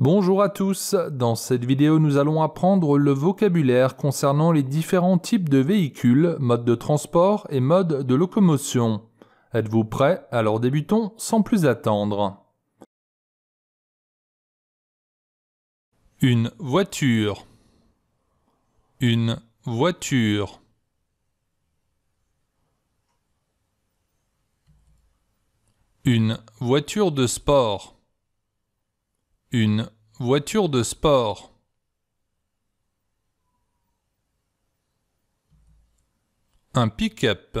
Bonjour à tous, dans cette vidéo nous allons apprendre le vocabulaire concernant les différents types de véhicules, modes de transport et modes de locomotion. Êtes-vous prêts Alors débutons sans plus attendre. Une voiture Une voiture Une voiture de sport une voiture de sport. Un pick-up.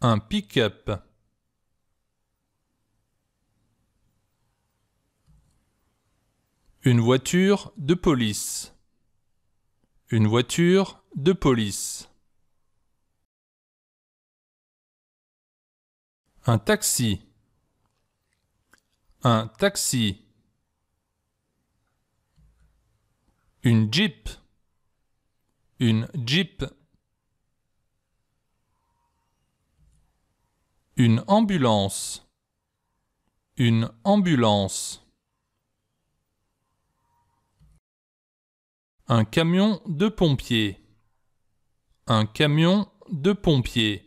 Un pick-up. Une voiture de police. Une voiture de police. Un taxi. Un taxi. Une Jeep. Une Jeep. Une ambulance. Une ambulance. Un camion de pompiers. Un camion de pompiers.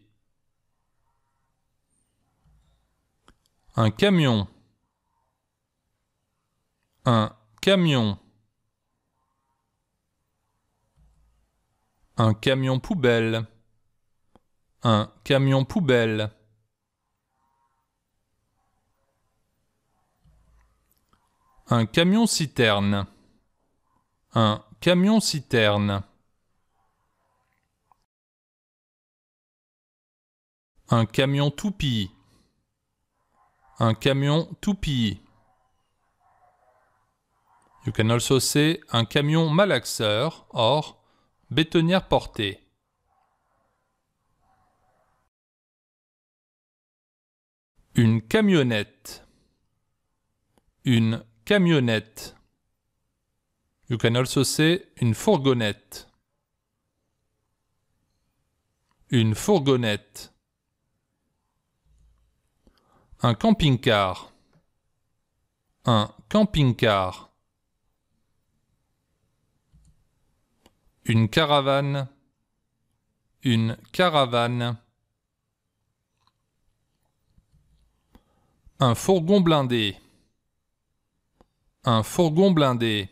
Un camion. Un camion. Un camion poubelle. Un camion poubelle. Un camion citerne. Un camion citerne. Un camion toupie. Un camion toupie. You can also say un camion malaxeur or Bétonnière portée Une camionnette. Une camionnette. You can also say une fourgonnette. Une fourgonnette. Un camping-car. Un camping-car. Une caravane. Une caravane. Un fourgon blindé. Un fourgon blindé.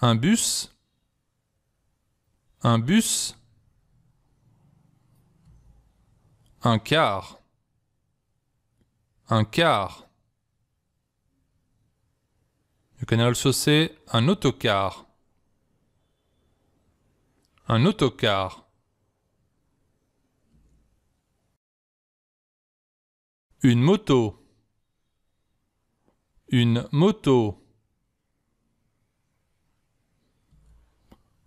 Un bus. Un bus. Un car. Un car canal un autocar. Un autocar. Une moto. Une moto.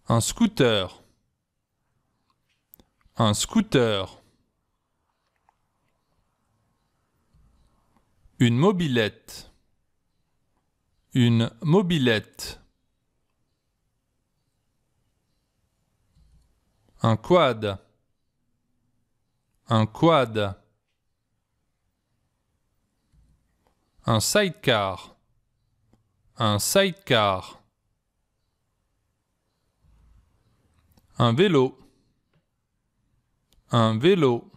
Un scooter. Un scooter. Une mobilette. Une mobilette. Un quad. Un quad. Un sidecar. Un sidecar. Un vélo. Un vélo.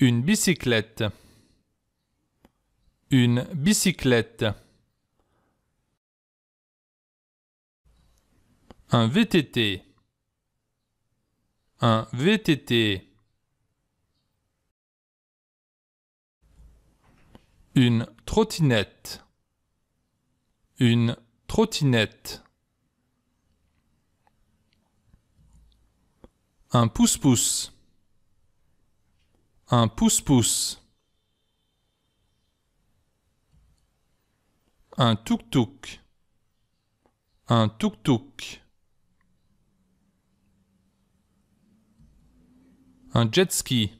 Une bicyclette une bicyclette. Un VTT. Un VTT. Une trottinette. Une trottinette. Un pouce-pouce. Un pouce-pouce. un tuk-tuk, un tuk-tuk, un jet ski,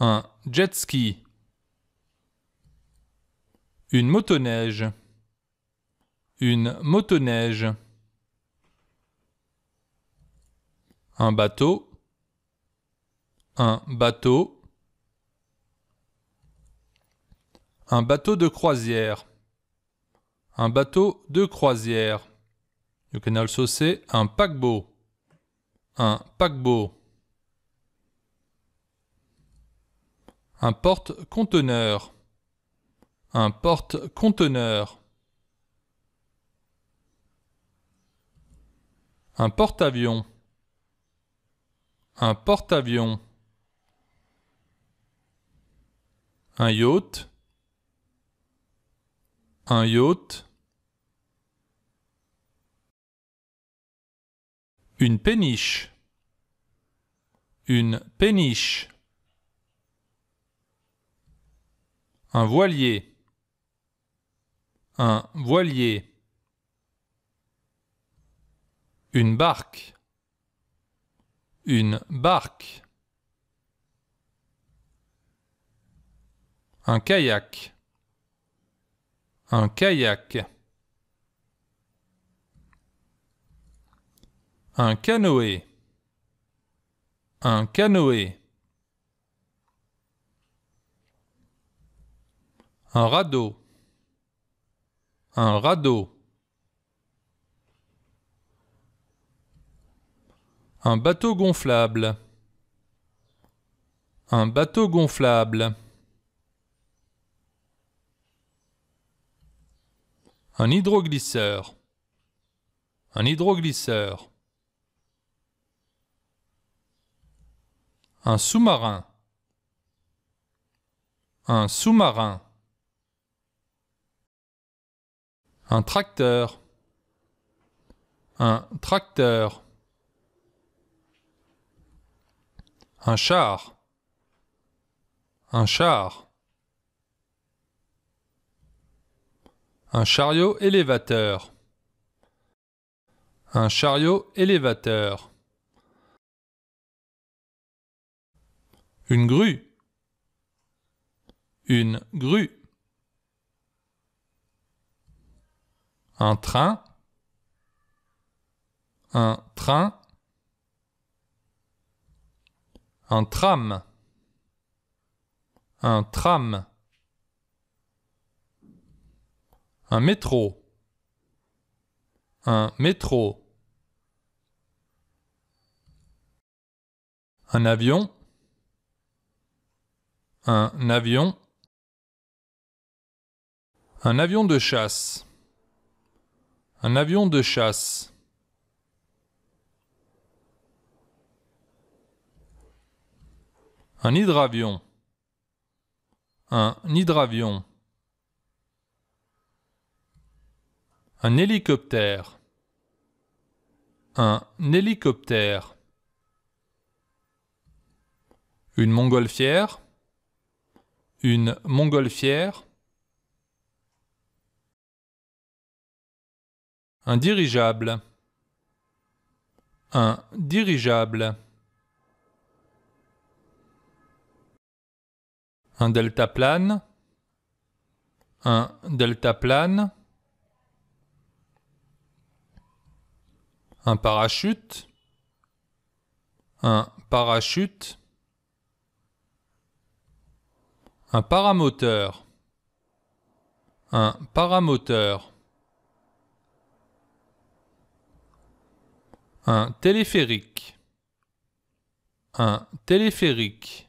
un jet ski, une motoneige, une motoneige, un bateau, un bateau, Un bateau de croisière. Un bateau de croisière. You canal also un paquebot. Un paquebot. Un porte-conteneur. Un porte-conteneur. Un porte avion. Un porte-avions. Un yacht un yacht. Une péniche. Une péniche. Un voilier. Un voilier. Une barque. Une barque. Un kayak. Un kayak. Un canoë. Un canoë. Un radeau. Un radeau. Un bateau gonflable. Un bateau gonflable. Un hydroglisseur. Un hydroglisseur. Un sous-marin. Un sous-marin. Un tracteur. Un tracteur. Un char. Un char. Un chariot élévateur. Un chariot élévateur. Une grue. Une grue. Un train. Un train. Un tram. Un tram. Un métro. Un métro. Un avion. Un avion. Un avion de chasse. Un avion de chasse. Un hydravion. Un hydravion. Un hélicoptère. Un hélicoptère. Une montgolfière. Une montgolfière. Un dirigeable. Un dirigeable. Un deltaplane. Un deltaplane. un parachute, un parachute, un paramoteur, un paramoteur, un téléphérique, un téléphérique,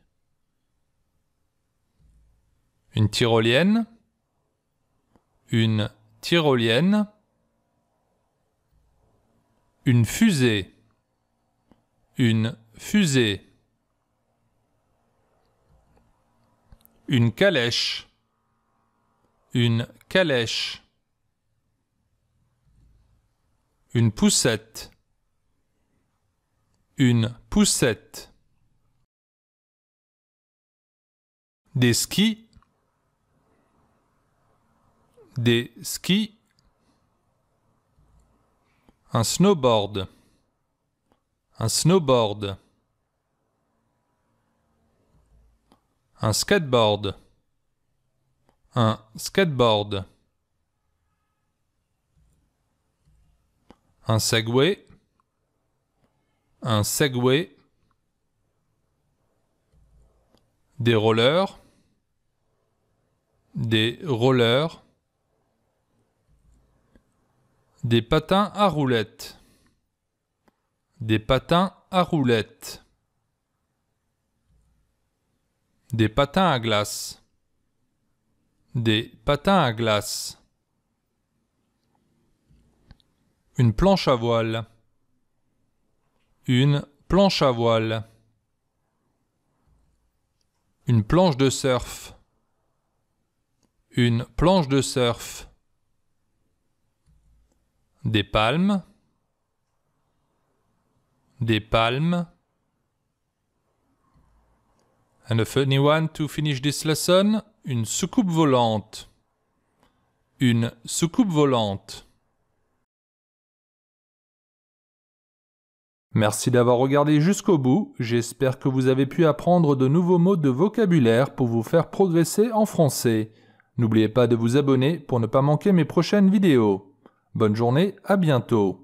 une tyrolienne, une tyrolienne, une fusée. Une fusée. Une calèche. Une calèche. Une poussette. Une poussette. Des skis. Des skis. Un snowboard. Un snowboard. Un skateboard. Un skateboard. Un segway. Un segway. Des rollers. Des rollers. Des patins à roulettes. Des patins à roulettes. Des patins à glace. Des patins à glace. Une planche à voile. Une planche à voile. Une planche de surf. Une planche de surf des palmes, des palmes. And a funny one to finish this lesson, une soucoupe volante, une soucoupe volante. Merci d'avoir regardé jusqu'au bout, j'espère que vous avez pu apprendre de nouveaux mots de vocabulaire pour vous faire progresser en français. N'oubliez pas de vous abonner pour ne pas manquer mes prochaines vidéos. Bonne journée, à bientôt